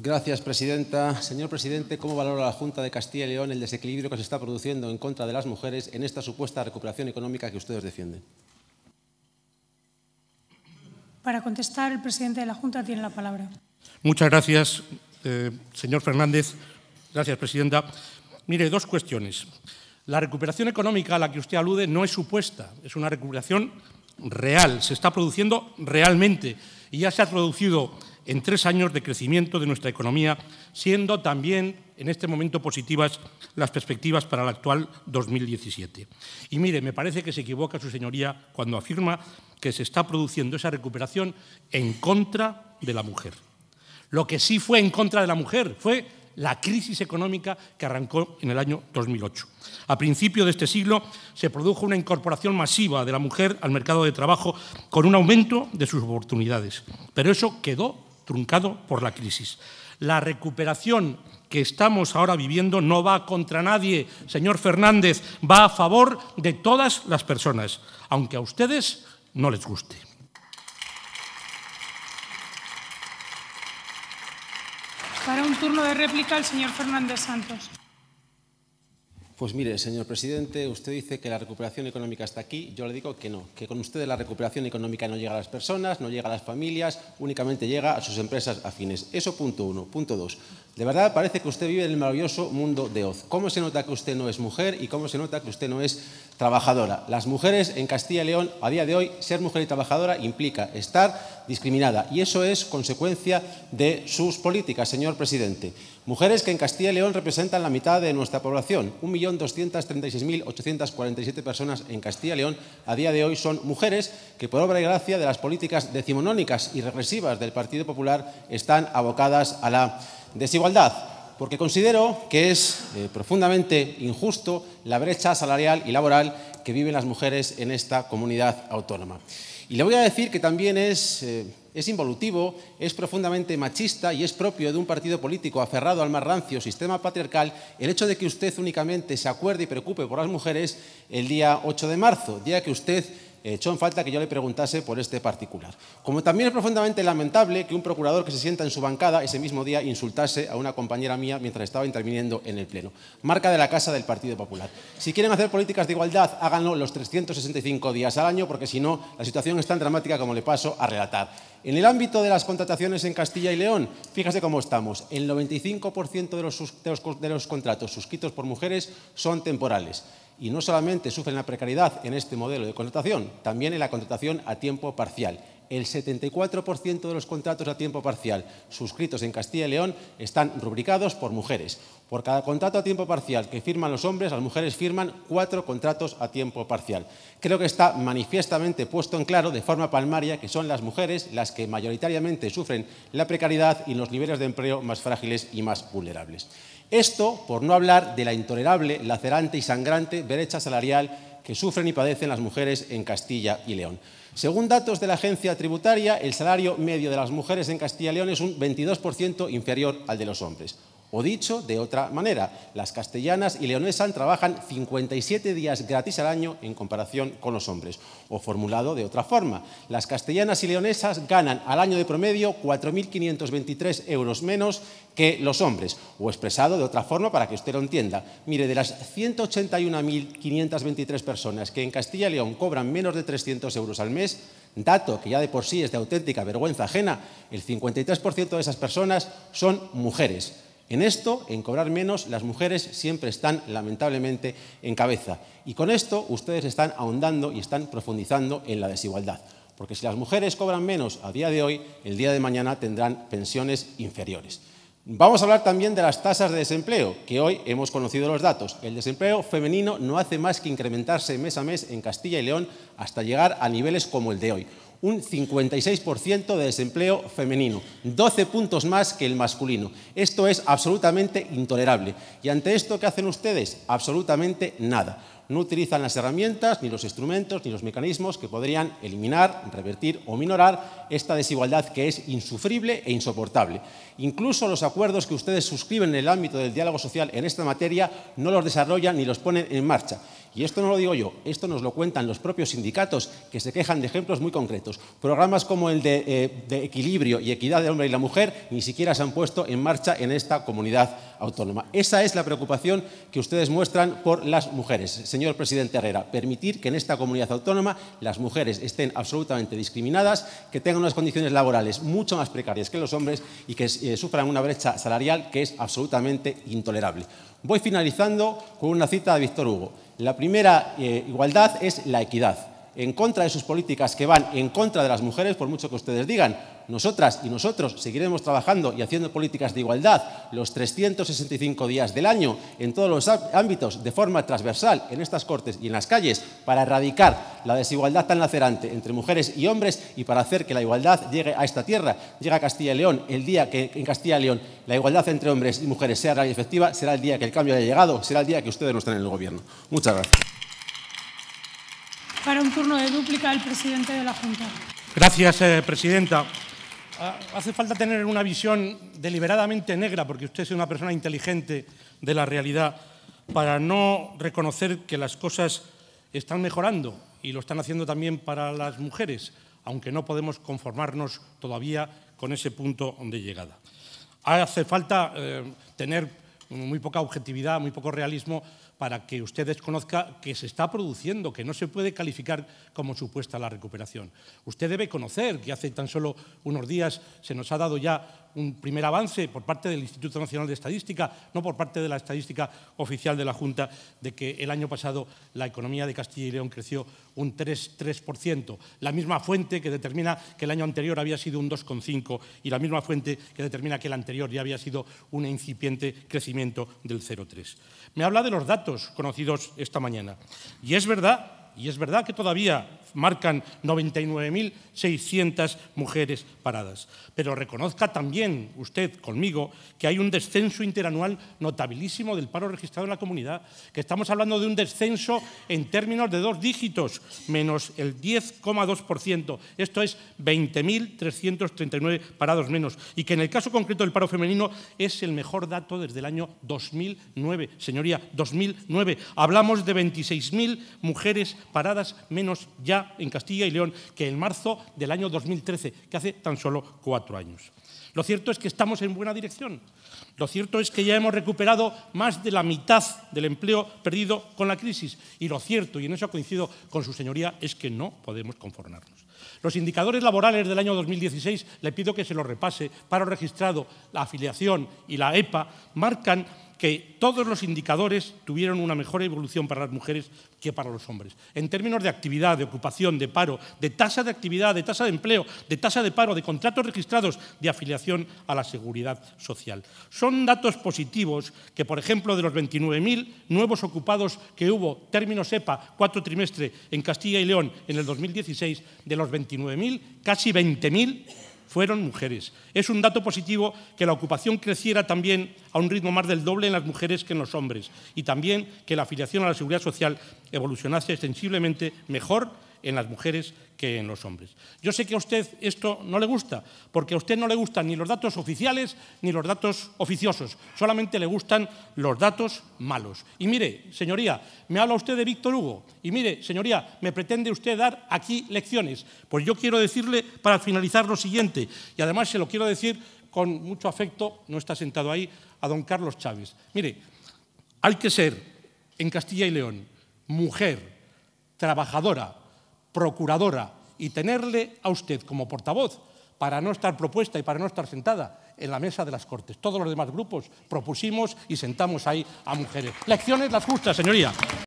Gracias, presidenta. Señor presidente, ¿cómo valora la Junta de Castilla y León el desequilibrio que se está produciendo en contra de las mujeres en esta supuesta recuperación económica que ustedes defienden? Para contestar, el presidente de la Junta tiene la palabra. Muchas gracias, eh, señor Fernández. Gracias, presidenta. Mire, dos cuestiones. La recuperación económica a la que usted alude no es supuesta, es una recuperación real, se está produciendo realmente y ya se ha producido en tres años de crecimiento de nuestra economía, siendo también en este momento positivas las perspectivas para el actual 2017. Y mire, me parece que se equivoca su señoría cuando afirma que se está produciendo esa recuperación en contra de la mujer. Lo que sí fue en contra de la mujer fue la crisis económica que arrancó en el año 2008. A principio de este siglo se produjo una incorporación masiva de la mujer al mercado de trabajo con un aumento de sus oportunidades, pero eso quedó truncado por la crisis. La recuperación que estamos ahora viviendo no va contra nadie, señor Fernández, va a favor de todas las personas, aunque a ustedes no les guste. Para un turno de réplica, el señor Fernández Santos. Pues mire, señor presidente, usted dice que la recuperación económica está aquí. Yo le digo que no, que con usted la recuperación económica no llega a las personas, no llega a las familias, únicamente llega a sus empresas afines. Eso punto uno. Punto dos. De verdad parece que usted vive en el maravilloso mundo de Oz. ¿Cómo se nota que usted no es mujer y cómo se nota que usted no es trabajadora? Las mujeres en Castilla y León, a día de hoy, ser mujer y trabajadora implica estar discriminada y eso es consecuencia de sus políticas, señor presidente. Mujeres que en Castilla y León representan la mitad de nuestra población, 1.236.847 personas en Castilla y León a día de hoy son mujeres que por obra y gracia de las políticas decimonónicas y regresivas del Partido Popular están abocadas a la desigualdad, porque considero que es eh, profundamente injusto la brecha salarial y laboral que viven las mujeres en esta comunidad autónoma. Y le voy a decir que también es, eh, es involutivo, es profundamente machista y es propio de un partido político aferrado al más rancio sistema patriarcal el hecho de que usted únicamente se acuerde y preocupe por las mujeres el día 8 de marzo, día que usted eh, echó en falta que yo le preguntase por este particular. Como también es profundamente lamentable que un procurador que se sienta en su bancada ese mismo día insultase a una compañera mía mientras estaba interviniendo en el Pleno. Marca de la Casa del Partido Popular. Si quieren hacer políticas de igualdad, háganlo los 365 días al año, porque si no, la situación es tan dramática como le paso a relatar. En el ámbito de las contrataciones en Castilla y León, fíjese cómo estamos. El 95% de los, los, de los contratos suscritos por mujeres son temporales y no solamente sufren la precariedad en este modelo de contratación, también en la contratación a tiempo parcial el 74% de los contratos a tiempo parcial suscritos en Castilla y León están rubricados por mujeres. Por cada contrato a tiempo parcial que firman los hombres, las mujeres firman cuatro contratos a tiempo parcial. Creo que está manifiestamente puesto en claro, de forma palmaria, que son las mujeres las que mayoritariamente sufren la precariedad y los niveles de empleo más frágiles y más vulnerables. Esto por no hablar de la intolerable, lacerante y sangrante brecha salarial que sufren y padecen las mujeres en Castilla y León. Según datos de la agencia tributaria, el salario medio de las mujeres en Castilla y León es un 22% inferior al de los hombres. O dicho de otra manera, las castellanas y leonesas trabajan 57 días gratis al año en comparación con los hombres. O formulado de otra forma, las castellanas y leonesas ganan al año de promedio 4.523 euros menos que los hombres. O expresado de otra forma para que usted lo entienda. Mire, de las 181.523 personas que en Castilla y León cobran menos de 300 euros al mes, dato que ya de por sí es de auténtica vergüenza ajena, el 53% de esas personas son mujeres. En esto, en cobrar menos, las mujeres siempre están lamentablemente en cabeza. Y con esto ustedes están ahondando y están profundizando en la desigualdad. Porque si las mujeres cobran menos a día de hoy, el día de mañana tendrán pensiones inferiores. Vamos a hablar también de las tasas de desempleo, que hoy hemos conocido los datos. El desempleo femenino no hace más que incrementarse mes a mes en Castilla y León hasta llegar a niveles como el de hoy un 56% de desempleo femenino, 12 puntos más que el masculino. Esto es absolutamente intolerable. ¿Y ante esto qué hacen ustedes? Absolutamente nada. No utilizan las herramientas, ni los instrumentos, ni los mecanismos que podrían eliminar, revertir o minorar esta desigualdad que es insufrible e insoportable. Incluso los acuerdos que ustedes suscriben en el ámbito del diálogo social en esta materia no los desarrollan ni los ponen en marcha. Y esto no lo digo yo, esto nos lo cuentan los propios sindicatos que se quejan de ejemplos muy concretos. Programas como el de, eh, equilibrio y equidad de hombre y la mujer ni siquiera se han puesto en marcha en esta comunidad autónoma. Esa es la preocupación que ustedes muestran por las mujeres. Señor presidente Herrera, permitir que en esta comunidad autónoma las mujeres estén absolutamente discriminadas, que tengan unas condiciones laborales mucho más precarias que los hombres y que eh, sufran una brecha salarial que es absolutamente intolerable. Voy finalizando con una cita de Víctor Hugo. La primera eh, igualdad es la equidad en contra de sus políticas que van en contra de las mujeres, por mucho que ustedes digan, nosotras y nosotros seguiremos trabajando y haciendo políticas de igualdad los 365 días del año en todos los ámbitos de forma transversal en estas cortes y en las calles para erradicar la desigualdad tan lacerante entre mujeres y hombres y para hacer que la igualdad llegue a esta tierra, llegue a Castilla y León. El día que en Castilla y León la igualdad entre hombres y mujeres sea real y efectiva será el día que el cambio haya llegado, será el día que ustedes no estén en el gobierno. Muchas gracias turno de dúplica el presidente de la Junta. Gracias, eh, presidenta. Ah, hace falta tener una visión deliberadamente negra, porque usted es una persona inteligente de la realidad, para no reconocer que las cosas están mejorando y lo están haciendo también para las mujeres, aunque no podemos conformarnos todavía con ese punto de llegada. Hace falta eh, tener muy poca objetividad, muy poco realismo para que ustedes desconozca que se está produciendo, que no se puede calificar como supuesta la recuperación. Usted debe conocer que hace tan solo unos días se nos ha dado ya un primer avance por parte del Instituto Nacional de Estadística, no por parte de la estadística oficial de la Junta, de que el año pasado la economía de Castilla y León creció un 3,3%, la misma fuente que determina que el año anterior había sido un 2,5% y la misma fuente que determina que el anterior ya había sido un incipiente crecimiento del 0,3%. Me habla de los datos conocidos esta mañana y es verdad, y es verdad que todavía marcan 99.600 mujeres paradas. Pero reconozca también usted conmigo que hay un descenso interanual notabilísimo del paro registrado en la comunidad, que estamos hablando de un descenso en términos de dos dígitos, menos el 10,2%. Esto es 20.339 parados menos. Y que en el caso concreto del paro femenino es el mejor dato desde el año 2009. Señoría, 2009. Hablamos de 26.000 mujeres paradas menos ya en Castilla y León que en marzo del año 2013, que hace tan solo cuatro años. Lo cierto es que estamos en buena dirección. Lo cierto es que ya hemos recuperado más de la mitad del empleo perdido con la crisis. Y lo cierto, y en eso coincido con su señoría, es que no podemos conformarnos. Los indicadores laborales del año 2016, le pido que se los repase, paro registrado, la afiliación y la EPA, marcan que todos los indicadores tuvieron una mejor evolución para las mujeres que para los hombres. En términos de actividad, de ocupación, de paro, de tasa de actividad, de tasa de empleo, de tasa de paro, de contratos registrados, de afiliación a la seguridad social. Son datos positivos que, por ejemplo, de los 29.000 nuevos ocupados que hubo, términos SEPA, cuatro trimestre en Castilla y León en el 2016, de los 29.000, casi 20.000 fueron mujeres. Es un dato positivo que la ocupación creciera también a un ritmo más del doble en las mujeres que en los hombres y también que la afiliación a la seguridad social evolucionase extensiblemente mejor en las mujeres que en los hombres. Yo sé que a usted esto no le gusta, porque a usted no le gustan ni los datos oficiales ni los datos oficiosos, solamente le gustan los datos malos. Y mire, señoría, me habla usted de Víctor Hugo, y mire, señoría, me pretende usted dar aquí lecciones. Pues yo quiero decirle para finalizar lo siguiente, y además se lo quiero decir con mucho afecto, no está sentado ahí, a don Carlos Chávez. Mire, hay que ser en Castilla y León mujer trabajadora procuradora y tenerle a usted como portavoz para no estar propuesta y para no estar sentada en la mesa de las Cortes. Todos los demás grupos propusimos y sentamos ahí a mujeres. Lecciones las justas, señoría.